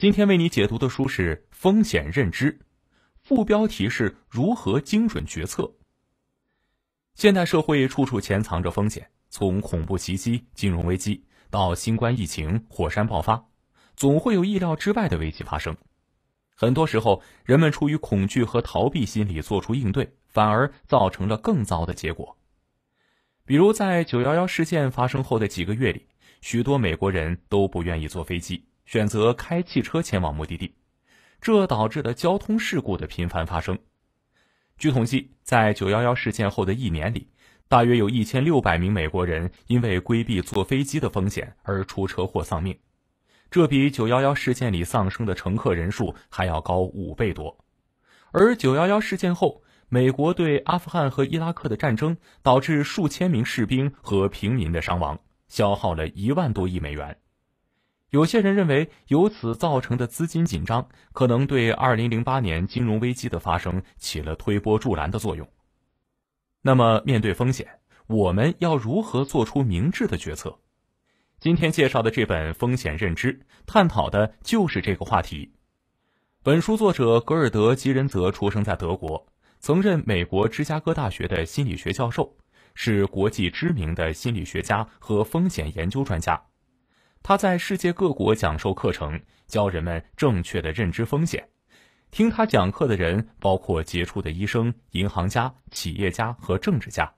今天为你解读的书是《风险认知》，副标题是“如何精准决策”。现代社会处处潜藏着风险，从恐怖袭击、金融危机到新冠疫情、火山爆发，总会有意料之外的危机发生。很多时候，人们出于恐惧和逃避心理做出应对，反而造成了更糟的结果。比如，在九幺幺事件发生后的几个月里，许多美国人都不愿意坐飞机。选择开汽车前往目的地，这导致了交通事故的频繁发生。据统计，在九幺幺事件后的一年里，大约有一千六百名美国人因为规避坐飞机的风险而出车祸丧命，这比九幺幺事件里丧生的乘客人数还要高五倍多。而九幺幺事件后，美国对阿富汗和伊拉克的战争导致数千名士兵和平民的伤亡，消耗了一万多亿美元。有些人认为，由此造成的资金紧张可能对2008年金融危机的发生起了推波助澜的作用。那么，面对风险，我们要如何做出明智的决策？今天介绍的这本《风险认知》探讨的就是这个话题。本书作者格尔德·吉仁泽出生在德国，曾任美国芝加哥大学的心理学教授，是国际知名的心理学家和风险研究专家。他在世界各国讲授课程，教人们正确的认知风险。听他讲课的人包括杰出的医生、银行家、企业家和政治家。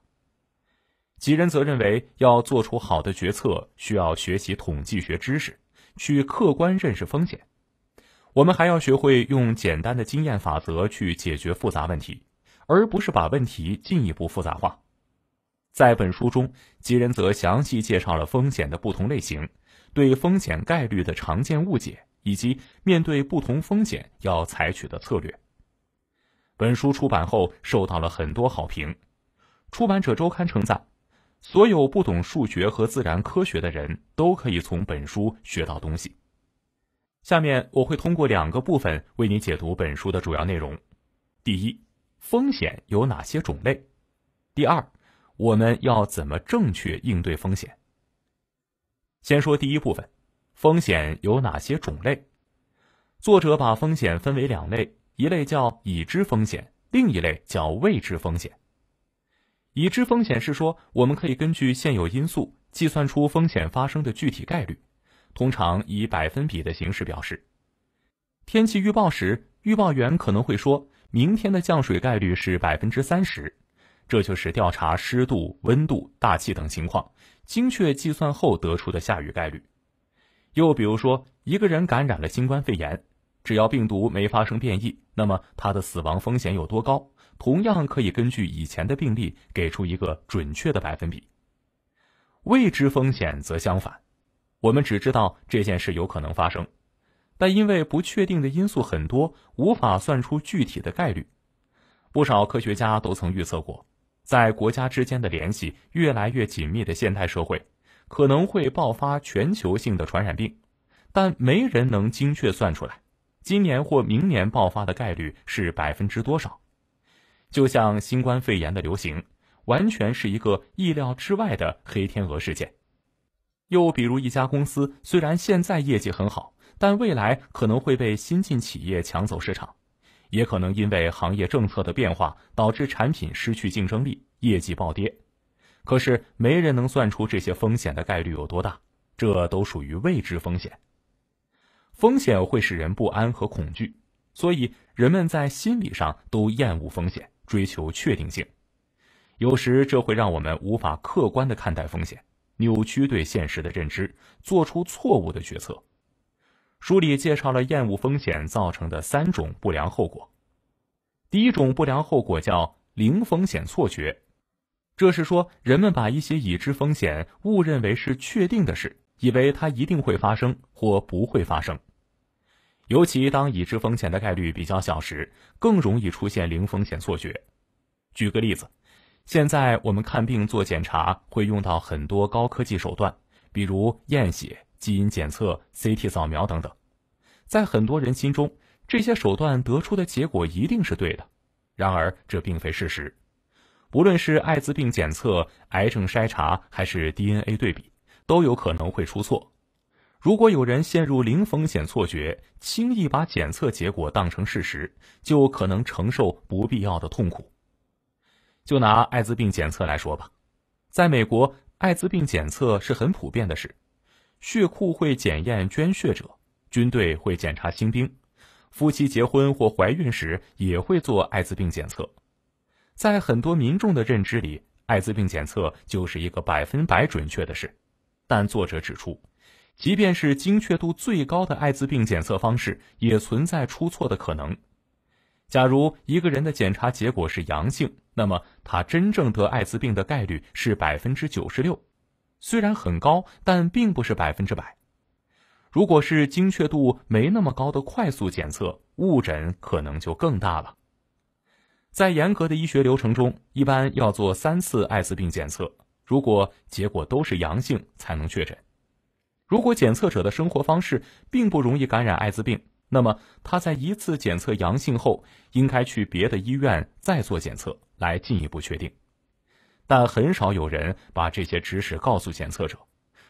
吉仁则认为，要做出好的决策，需要学习统计学知识，去客观认识风险。我们还要学会用简单的经验法则去解决复杂问题，而不是把问题进一步复杂化。在本书中，吉仁则详细介绍了风险的不同类型。对风险概率的常见误解，以及面对不同风险要采取的策略。本书出版后受到了很多好评。出版者周刊称赞：“所有不懂数学和自然科学的人都可以从本书学到东西。”下面我会通过两个部分为你解读本书的主要内容：第一，风险有哪些种类；第二，我们要怎么正确应对风险。先说第一部分，风险有哪些种类？作者把风险分为两类，一类叫已知风险，另一类叫未知风险。已知风险是说，我们可以根据现有因素计算出风险发生的具体概率，通常以百分比的形式表示。天气预报时，预报员可能会说：“明天的降水概率是百分之三十。”这就是调查湿度、温度、大气等情况，精确计算后得出的下雨概率。又比如说，一个人感染了新冠肺炎，只要病毒没发生变异，那么他的死亡风险有多高，同样可以根据以前的病例给出一个准确的百分比。未知风险则相反，我们只知道这件事有可能发生，但因为不确定的因素很多，无法算出具体的概率。不少科学家都曾预测过。在国家之间的联系越来越紧密的现代社会，可能会爆发全球性的传染病，但没人能精确算出来，今年或明年爆发的概率是百分之多少？就像新冠肺炎的流行，完全是一个意料之外的黑天鹅事件。又比如一家公司，虽然现在业绩很好，但未来可能会被新进企业抢走市场。也可能因为行业政策的变化，导致产品失去竞争力，业绩暴跌。可是没人能算出这些风险的概率有多大，这都属于未知风险。风险会使人不安和恐惧，所以人们在心理上都厌恶风险，追求确定性。有时这会让我们无法客观的看待风险，扭曲对现实的认知，做出错误的决策。书里介绍了厌恶风险造成的三种不良后果。第一种不良后果叫零风险错觉，这是说人们把一些已知风险误认为是确定的事，以为它一定会发生或不会发生。尤其当已知风险的概率比较小时，更容易出现零风险错觉。举个例子，现在我们看病做检查会用到很多高科技手段，比如验血。基因检测、CT 扫描等等，在很多人心中，这些手段得出的结果一定是对的。然而，这并非事实。无论是艾滋病检测、癌症筛查，还是 DNA 对比，都有可能会出错。如果有人陷入零风险错觉，轻易把检测结果当成事实，就可能承受不必要的痛苦。就拿艾滋病检测来说吧，在美国，艾滋病检测是很普遍的事。血库会检验捐血者，军队会检查新兵，夫妻结婚或怀孕时也会做艾滋病检测。在很多民众的认知里，艾滋病检测就是一个百分百准确的事。但作者指出，即便是精确度最高的艾滋病检测方式，也存在出错的可能。假如一个人的检查结果是阳性，那么他真正得艾滋病的概率是百分之九十六。虽然很高，但并不是百分之百。如果是精确度没那么高的快速检测，误诊可能就更大了。在严格的医学流程中，一般要做三次艾滋病检测，如果结果都是阳性，才能确诊。如果检测者的生活方式并不容易感染艾滋病，那么他在一次检测阳性后，应该去别的医院再做检测，来进一步确定。但很少有人把这些知识告诉检测者，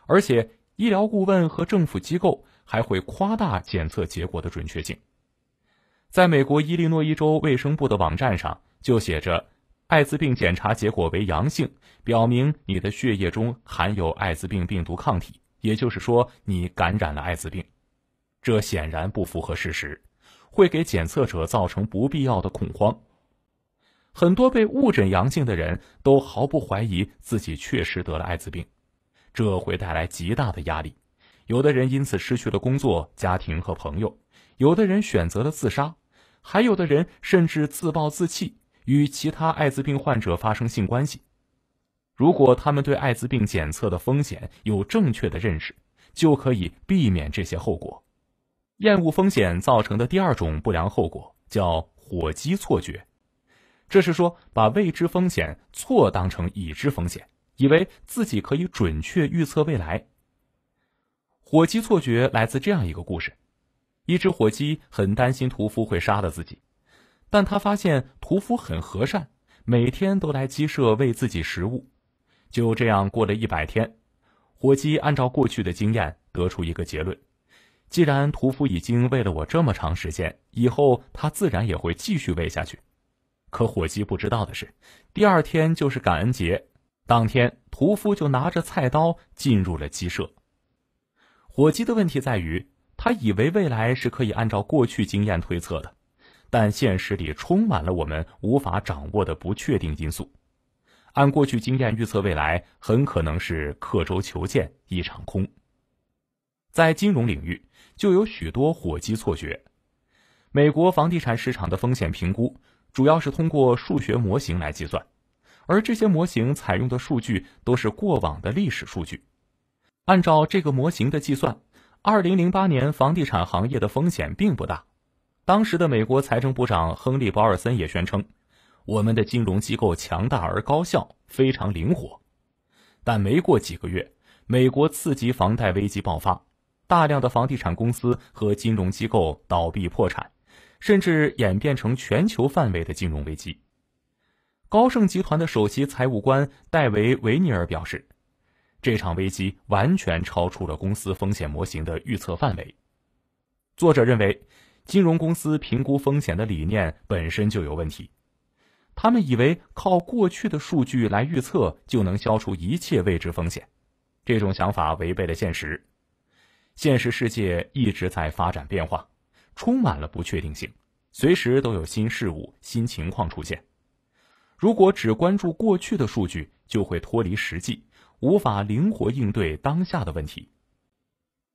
而且医疗顾问和政府机构还会夸大检测结果的准确性。在美国伊利诺伊州卫生部的网站上就写着：“艾滋病检查结果为阳性，表明你的血液中含有艾滋病病毒抗体，也就是说你感染了艾滋病。”这显然不符合事实，会给检测者造成不必要的恐慌。很多被误诊阳性的人都毫不怀疑自己确实得了艾滋病，这会带来极大的压力。有的人因此失去了工作、家庭和朋友，有的人选择了自杀，还有的人甚至自暴自弃，与其他艾滋病患者发生性关系。如果他们对艾滋病检测的风险有正确的认识，就可以避免这些后果。厌恶风险造成的第二种不良后果叫火鸡错觉。这是说，把未知风险错当成已知风险，以为自己可以准确预测未来。火鸡错觉来自这样一个故事：一只火鸡很担心屠夫会杀了自己，但他发现屠夫很和善，每天都来鸡舍喂自己食物。就这样过了一百天，火鸡按照过去的经验得出一个结论：既然屠夫已经喂了我这么长时间，以后他自然也会继续喂下去。可火鸡不知道的是，第二天就是感恩节。当天，屠夫就拿着菜刀进入了鸡舍。火鸡的问题在于，他以为未来是可以按照过去经验推测的，但现实里充满了我们无法掌握的不确定因素。按过去经验预测未来，很可能是刻舟求剑，一场空。在金融领域，就有许多火鸡错觉。美国房地产市场的风险评估。主要是通过数学模型来计算，而这些模型采用的数据都是过往的历史数据。按照这个模型的计算，2008年房地产行业的风险并不大。当时的美国财政部长亨利·保尔森也宣称，我们的金融机构强大而高效，非常灵活。但没过几个月，美国次级房贷危机爆发，大量的房地产公司和金融机构倒闭破产。甚至演变成全球范围的金融危机。高盛集团的首席财务官戴维·维尼尔表示，这场危机完全超出了公司风险模型的预测范围。作者认为，金融公司评估风险的理念本身就有问题。他们以为靠过去的数据来预测就能消除一切未知风险，这种想法违背了现实。现实世界一直在发展变化。充满了不确定性，随时都有新事物、新情况出现。如果只关注过去的数据，就会脱离实际，无法灵活应对当下的问题。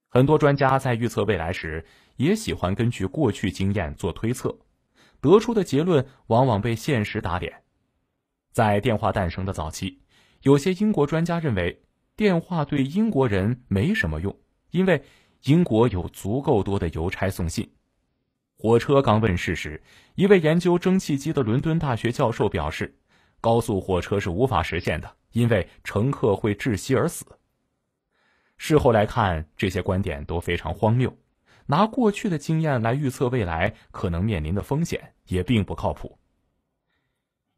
很多专家在预测未来时，也喜欢根据过去经验做推测，得出的结论往往被现实打脸。在电话诞生的早期，有些英国专家认为电话对英国人没什么用，因为英国有足够多的邮差送信。火车刚问世时，一位研究蒸汽机的伦敦大学教授表示，高速火车是无法实现的，因为乘客会窒息而死。事后来看，这些观点都非常荒谬，拿过去的经验来预测未来可能面临的风险也并不靠谱。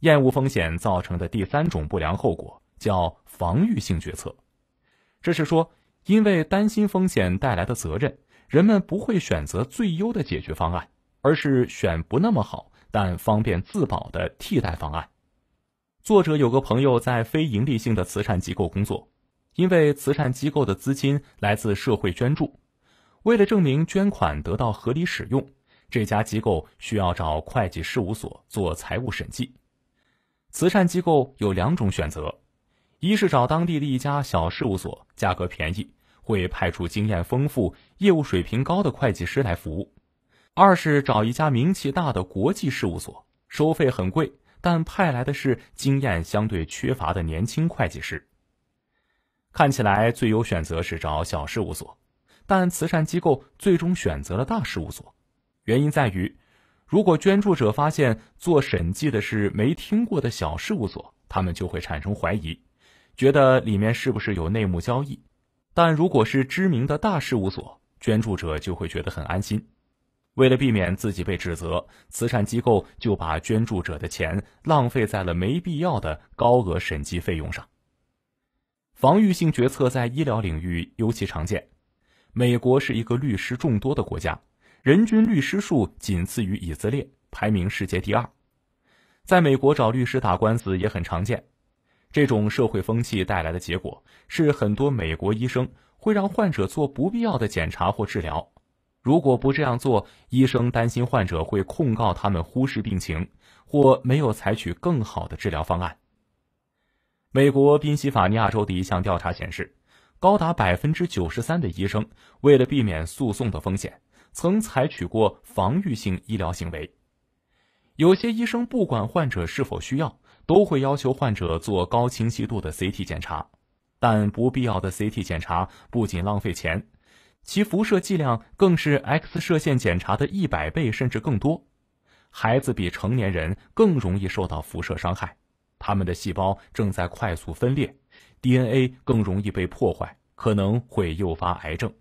厌恶风险造成的第三种不良后果叫防御性决策，这是说，因为担心风险带来的责任，人们不会选择最优的解决方案。而是选不那么好但方便自保的替代方案。作者有个朋友在非盈利性的慈善机构工作，因为慈善机构的资金来自社会捐助，为了证明捐款得到合理使用，这家机构需要找会计事务所做财务审计。慈善机构有两种选择，一是找当地的一家小事务所，价格便宜，会派出经验丰富、业务水平高的会计师来服务。二是找一家名气大的国际事务所，收费很贵，但派来的是经验相对缺乏的年轻会计师。看起来最优选择是找小事务所，但慈善机构最终选择了大事务所，原因在于，如果捐助者发现做审计的是没听过的小事务所，他们就会产生怀疑，觉得里面是不是有内幕交易；但如果是知名的大事务所，捐助者就会觉得很安心。为了避免自己被指责，慈善机构就把捐助者的钱浪费在了没必要的高额审计费用上。防御性决策在医疗领域尤其常见。美国是一个律师众多的国家，人均律师数仅次于以色列，排名世界第二。在美国找律师打官司也很常见。这种社会风气带来的结果是，很多美国医生会让患者做不必要的检查或治疗。如果不这样做，医生担心患者会控告他们忽视病情，或没有采取更好的治疗方案。美国宾夕法尼亚州的一项调查显示，高达百分之九十三的医生为了避免诉讼的风险，曾采取过防御性医疗行为。有些医生不管患者是否需要，都会要求患者做高清晰度的 CT 检查，但不必要的 CT 检查不仅浪费钱。其辐射剂量更是 X 射线检查的一百倍甚至更多，孩子比成年人更容易受到辐射伤害，他们的细胞正在快速分裂，DNA 更容易被破坏，可能会诱发癌症。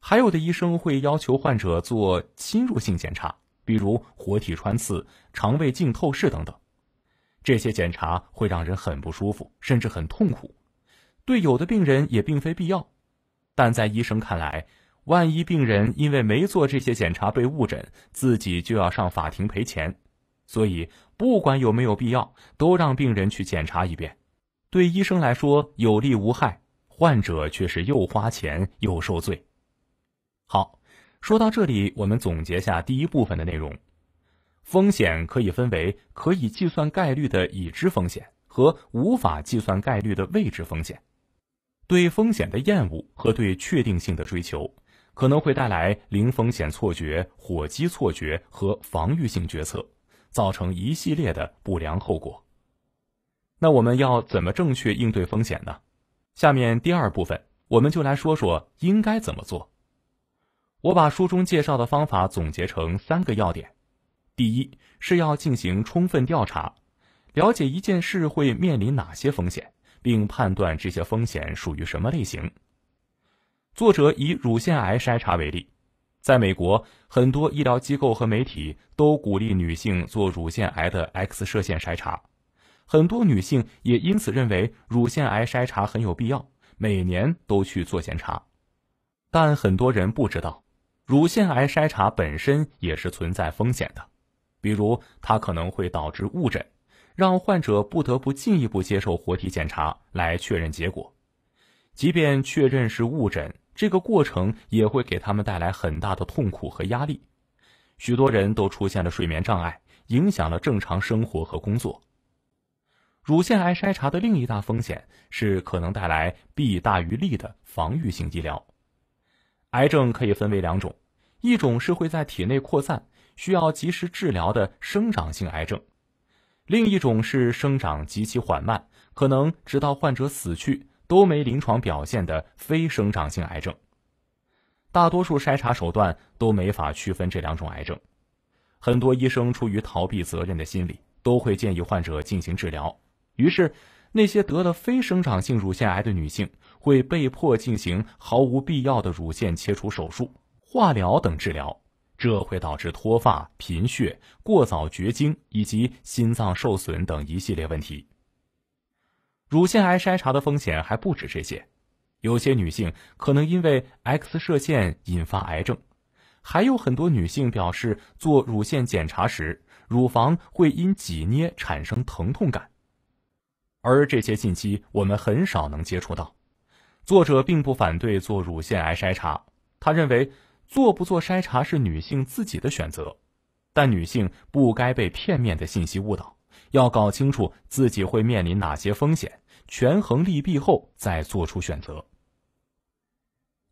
还有的医生会要求患者做侵入性检查，比如活体穿刺、肠胃镜透视等等，这些检查会让人很不舒服，甚至很痛苦，对有的病人也并非必要。但在医生看来，万一病人因为没做这些检查被误诊，自己就要上法庭赔钱，所以不管有没有必要，都让病人去检查一遍。对医生来说有利无害，患者却是又花钱又受罪。好，说到这里，我们总结下第一部分的内容：风险可以分为可以计算概率的已知风险和无法计算概率的未知风险。对风险的厌恶和对确定性的追求，可能会带来零风险错觉、火机错觉和防御性决策，造成一系列的不良后果。那我们要怎么正确应对风险呢？下面第二部分，我们就来说说应该怎么做。我把书中介绍的方法总结成三个要点：第一是要进行充分调查，了解一件事会面临哪些风险。并判断这些风险属于什么类型。作者以乳腺癌筛查为例，在美国，很多医疗机构和媒体都鼓励女性做乳腺癌的 X 射线筛查，很多女性也因此认为乳腺癌筛查很有必要，每年都去做检查。但很多人不知道，乳腺癌筛查本身也是存在风险的，比如它可能会导致误诊。让患者不得不进一步接受活体检查来确认结果，即便确认是误诊，这个过程也会给他们带来很大的痛苦和压力。许多人都出现了睡眠障碍，影响了正常生活和工作。乳腺癌筛查的另一大风险是可能带来弊大于利的防御性医疗。癌症可以分为两种，一种是会在体内扩散、需要及时治疗的生长性癌症。另一种是生长极其缓慢，可能直到患者死去都没临床表现的非生长性癌症。大多数筛查手段都没法区分这两种癌症，很多医生出于逃避责任的心理，都会建议患者进行治疗。于是，那些得了非生长性乳腺癌的女性会被迫进行毫无必要的乳腺切除手术、化疗等治疗。这会导致脱发、贫血、过早绝经以及心脏受损等一系列问题。乳腺癌筛查的风险还不止这些，有些女性可能因为 X 射线引发癌症，还有很多女性表示做乳腺检查时乳房会因挤捏产生疼痛感，而这些信息我们很少能接触到。作者并不反对做乳腺癌筛查，他认为。做不做筛查是女性自己的选择，但女性不该被片面的信息误导，要搞清楚自己会面临哪些风险，权衡利弊后再做出选择。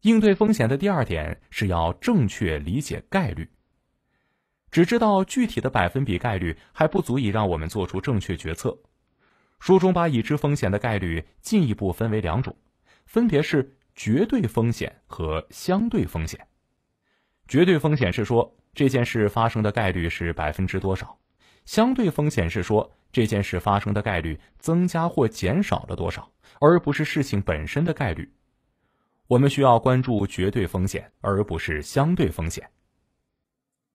应对风险的第二点是要正确理解概率，只知道具体的百分比概率还不足以让我们做出正确决策。书中把已知风险的概率进一步分为两种，分别是绝对风险和相对风险。绝对风险是说这件事发生的概率是百分之多少，相对风险是说这件事发生的概率增加或减少了多少，而不是事情本身的概率。我们需要关注绝对风险，而不是相对风险。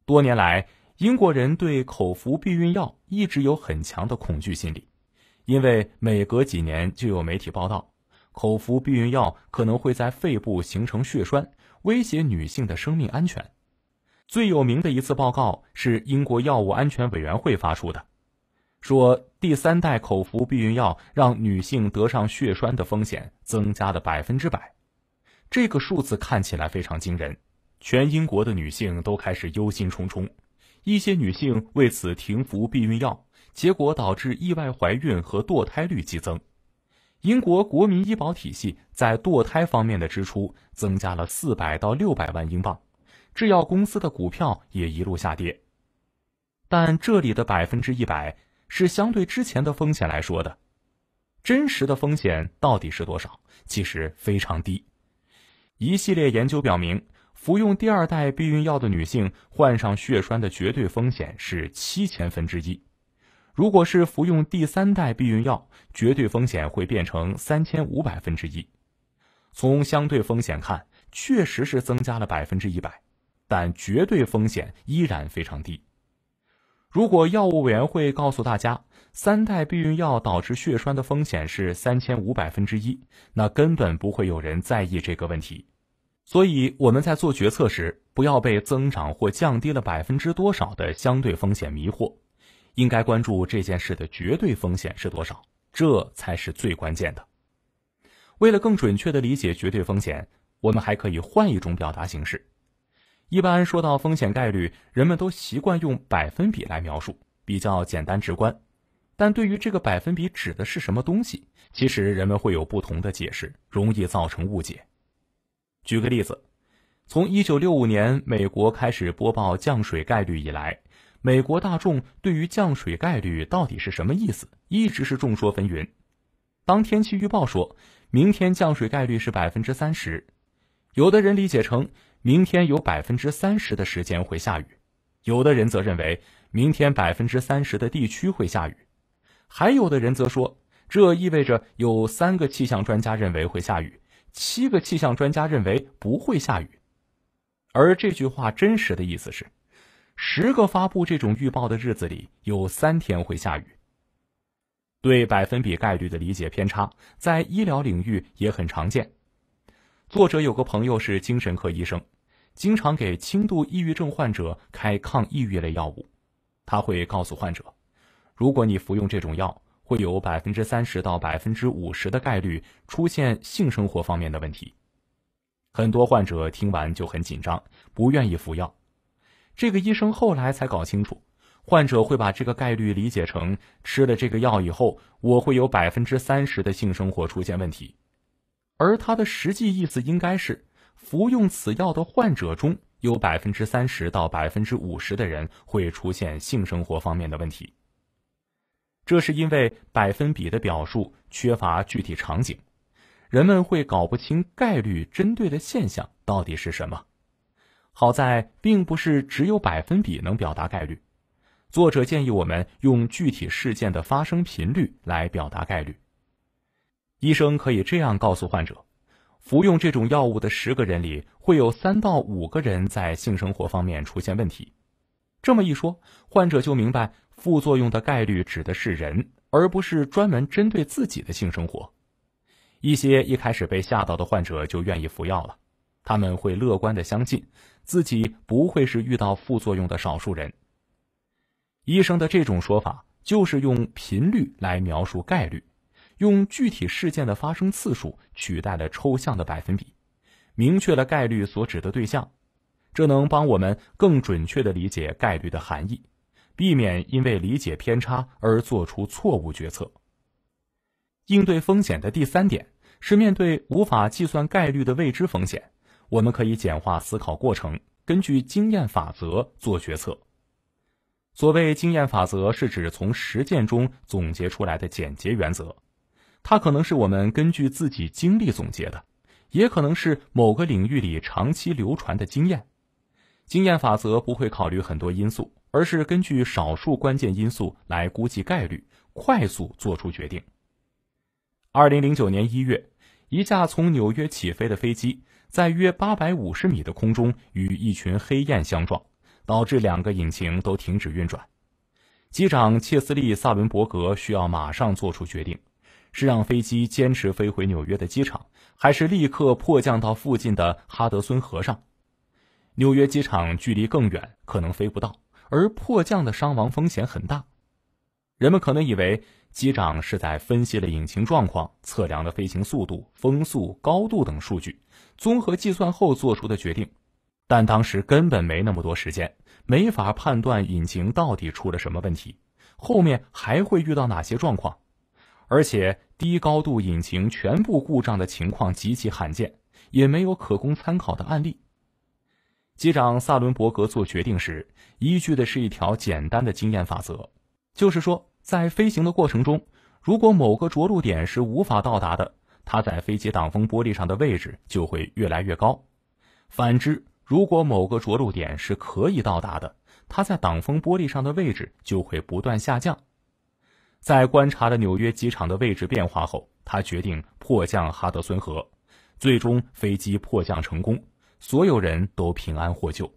多年来，英国人对口服避孕药一直有很强的恐惧心理，因为每隔几年就有媒体报道，口服避孕药可能会在肺部形成血栓。威胁女性的生命安全。最有名的一次报告是英国药物安全委员会发出的，说第三代口服避孕药让女性得上血栓的风险增加了百分之百。这个数字看起来非常惊人，全英国的女性都开始忧心忡忡。一些女性为此停服避孕药，结果导致意外怀孕和堕胎率激增。英国国民医保体系在堕胎方面的支出增加了四百到六百万英镑，制药公司的股票也一路下跌。但这里的百分之一百是相对之前的风险来说的，真实的风险到底是多少？其实非常低。一系列研究表明，服用第二代避孕药的女性患上血栓的绝对风险是七千分之一。如果是服用第三代避孕药，绝对风险会变成三千五百分之一。从相对风险看，确实是增加了百分之一百，但绝对风险依然非常低。如果药物委员会告诉大家，三代避孕药导致血栓的风险是三千五百分之一，那根本不会有人在意这个问题。所以我们在做决策时，不要被增长或降低了百分之多少的相对风险迷惑。应该关注这件事的绝对风险是多少，这才是最关键的。为了更准确地理解绝对风险，我们还可以换一种表达形式。一般说到风险概率，人们都习惯用百分比来描述，比较简单直观。但对于这个百分比指的是什么东西，其实人们会有不同的解释，容易造成误解。举个例子，从1965年美国开始播报降水概率以来。美国大众对于降水概率到底是什么意思，一直是众说纷纭。当天气预报说明天降水概率是百分之三十，有的人理解成明天有百分之三十的时间会下雨，有的人则认为明天百分之三十的地区会下雨，还有的人则说这意味着有三个气象专家认为会下雨，七个气象专家认为不会下雨。而这句话真实的意思是。十个发布这种预报的日子里，有三天会下雨。对百分比概率的理解偏差，在医疗领域也很常见。作者有个朋友是精神科医生，经常给轻度抑郁症患者开抗抑郁类药物。他会告诉患者，如果你服用这种药，会有百分之三十到百分之五十的概率出现性生活方面的问题。很多患者听完就很紧张，不愿意服药。这个医生后来才搞清楚，患者会把这个概率理解成吃了这个药以后，我会有百分之三十的性生活出现问题。而他的实际意思应该是，服用此药的患者中有百分之三十到百分之五十的人会出现性生活方面的问题。这是因为百分比的表述缺乏具体场景，人们会搞不清概率针对的现象到底是什么。好在，并不是只有百分比能表达概率。作者建议我们用具体事件的发生频率来表达概率。医生可以这样告诉患者：服用这种药物的十个人里，会有三到五个人在性生活方面出现问题。这么一说，患者就明白副作用的概率指的是人，而不是专门针对自己的性生活。一些一开始被吓到的患者就愿意服药了，他们会乐观地相信。自己不会是遇到副作用的少数人。医生的这种说法就是用频率来描述概率，用具体事件的发生次数取代了抽象的百分比，明确了概率所指的对象。这能帮我们更准确的理解概率的含义，避免因为理解偏差而做出错误决策。应对风险的第三点是面对无法计算概率的未知风险。我们可以简化思考过程，根据经验法则做决策。所谓经验法则，是指从实践中总结出来的简洁原则。它可能是我们根据自己经历总结的，也可能是某个领域里长期流传的经验。经验法则不会考虑很多因素，而是根据少数关键因素来估计概率，快速做出决定。二零零九年一月，一架从纽约起飞的飞机。在约八百五十米的空中与一群黑雁相撞，导致两个引擎都停止运转。机长切斯利·萨伦伯格需要马上做出决定：是让飞机坚持飞回纽约的机场，还是立刻迫降到附近的哈德森河上？纽约机场距离更远，可能飞不到；而迫降的伤亡风险很大。人们可能以为。机长是在分析了引擎状况、测量了飞行速度、风速、高度等数据，综合计算后做出的决定，但当时根本没那么多时间，没法判断引擎到底出了什么问题，后面还会遇到哪些状况，而且低高度引擎全部故障的情况极其罕见，也没有可供参考的案例。机长萨伦伯格做决定时依据的是一条简单的经验法则，就是说。在飞行的过程中，如果某个着陆点是无法到达的，它在飞机挡风玻璃上的位置就会越来越高；反之，如果某个着陆点是可以到达的，它在挡风玻璃上的位置就会不断下降。在观察了纽约机场的位置变化后，他决定迫降哈德森河。最终，飞机迫降成功，所有人都平安获救。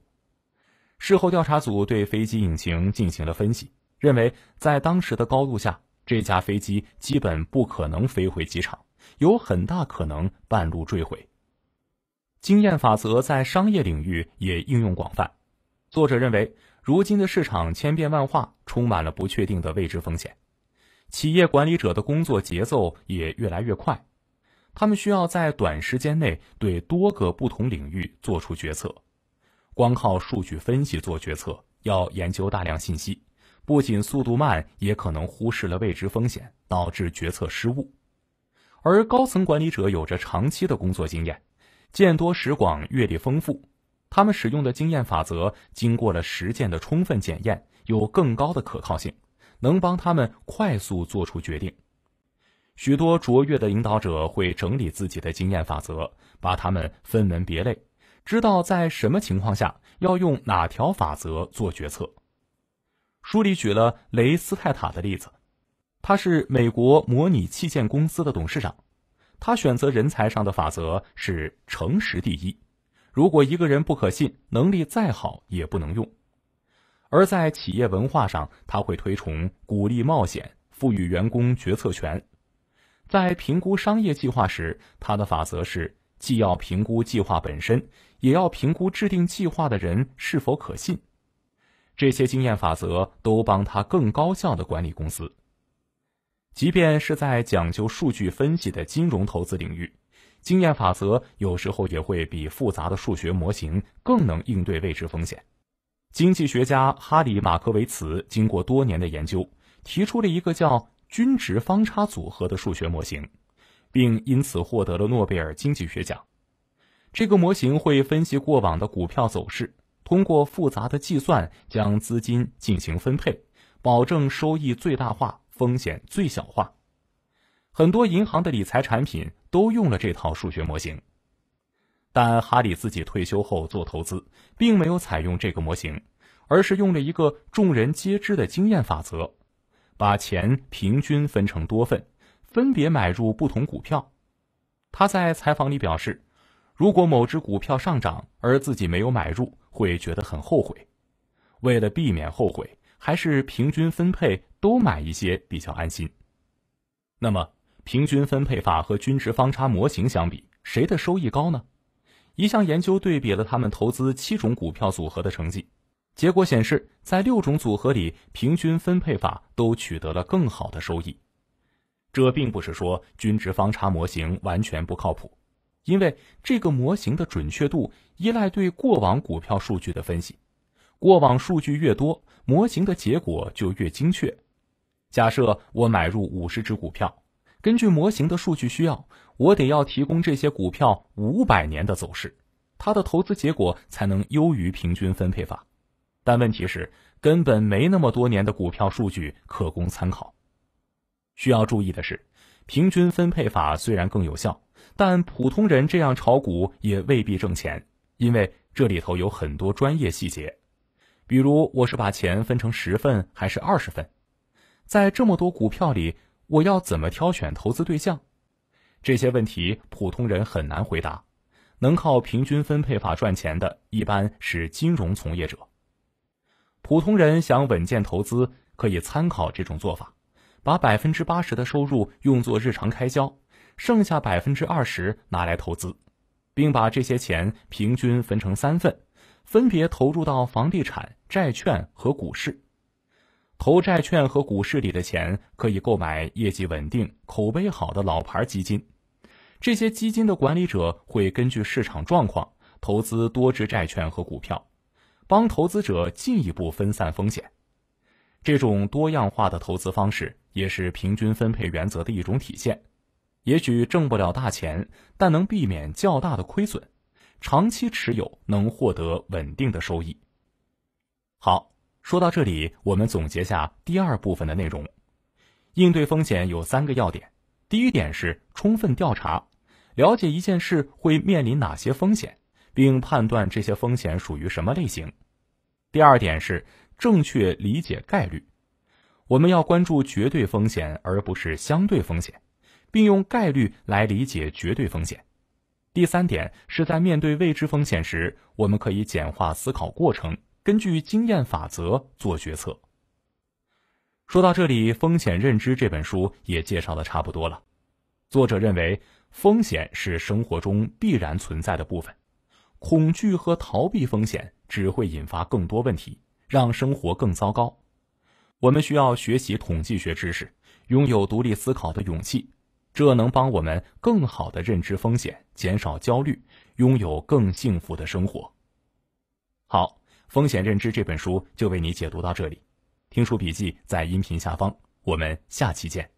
事后，调查组对飞机引擎进行了分析。认为，在当时的高度下，这架飞机基本不可能飞回机场，有很大可能半路坠毁。经验法则在商业领域也应用广泛。作者认为，如今的市场千变万化，充满了不确定的未知风险。企业管理者的工作节奏也越来越快，他们需要在短时间内对多个不同领域做出决策。光靠数据分析做决策，要研究大量信息。不仅速度慢，也可能忽视了未知风险，导致决策失误。而高层管理者有着长期的工作经验，见多识广，阅历丰富。他们使用的经验法则经过了实践的充分检验，有更高的可靠性，能帮他们快速做出决定。许多卓越的领导者会整理自己的经验法则，把它们分门别类，知道在什么情况下要用哪条法则做决策。书里举了雷斯泰塔的例子，他是美国模拟器件公司的董事长。他选择人才上的法则是诚实第一，如果一个人不可信，能力再好也不能用。而在企业文化上，他会推崇鼓励冒险，赋予员工决策权。在评估商业计划时，他的法则是既要评估计划本身，也要评估制定计划的人是否可信。这些经验法则都帮他更高效的管理公司，即便是在讲究数据分析的金融投资领域，经验法则有时候也会比复杂的数学模型更能应对未知风险。经济学家哈里·马克维茨经过多年的研究，提出了一个叫“均值方差组合”的数学模型，并因此获得了诺贝尔经济学奖。这个模型会分析过往的股票走势。通过复杂的计算将资金进行分配，保证收益最大化、风险最小化。很多银行的理财产品都用了这套数学模型，但哈里自己退休后做投资，并没有采用这个模型，而是用了一个众人皆知的经验法则，把钱平均分成多份，分别买入不同股票。他在采访里表示，如果某只股票上涨而自己没有买入，会觉得很后悔，为了避免后悔，还是平均分配都买一些比较安心。那么，平均分配法和均值方差模型相比，谁的收益高呢？一项研究对比了他们投资七种股票组合的成绩，结果显示，在六种组合里，平均分配法都取得了更好的收益。这并不是说均值方差模型完全不靠谱。因为这个模型的准确度依赖对过往股票数据的分析，过往数据越多，模型的结果就越精确。假设我买入五十只股票，根据模型的数据需要，我得要提供这些股票五百年的走势，它的投资结果才能优于平均分配法。但问题是，根本没那么多年的股票数据可供参考。需要注意的是，平均分配法虽然更有效。但普通人这样炒股也未必挣钱，因为这里头有很多专业细节，比如我是把钱分成十份还是二十份，在这么多股票里，我要怎么挑选投资对象？这些问题普通人很难回答。能靠平均分配法赚钱的，一般是金融从业者。普通人想稳健投资，可以参考这种做法，把百分之八十的收入用作日常开销。剩下百分之二十拿来投资，并把这些钱平均分成三份，分别投入到房地产、债券和股市。投债券和股市里的钱可以购买业绩稳定、口碑好的老牌基金。这些基金的管理者会根据市场状况投资多只债券和股票，帮投资者进一步分散风险。这种多样化的投资方式也是平均分配原则的一种体现。也许挣不了大钱，但能避免较大的亏损。长期持有能获得稳定的收益。好，说到这里，我们总结下第二部分的内容：应对风险有三个要点。第一点是充分调查，了解一件事会面临哪些风险，并判断这些风险属于什么类型。第二点是正确理解概率，我们要关注绝对风险而不是相对风险。并用概率来理解绝对风险。第三点是在面对未知风险时，我们可以简化思考过程，根据经验法则做决策。说到这里，风险认知这本书也介绍的差不多了。作者认为，风险是生活中必然存在的部分，恐惧和逃避风险只会引发更多问题，让生活更糟糕。我们需要学习统计学知识，拥有独立思考的勇气。这能帮我们更好的认知风险，减少焦虑，拥有更幸福的生活。好，风险认知这本书就为你解读到这里，听书笔记在音频下方，我们下期见。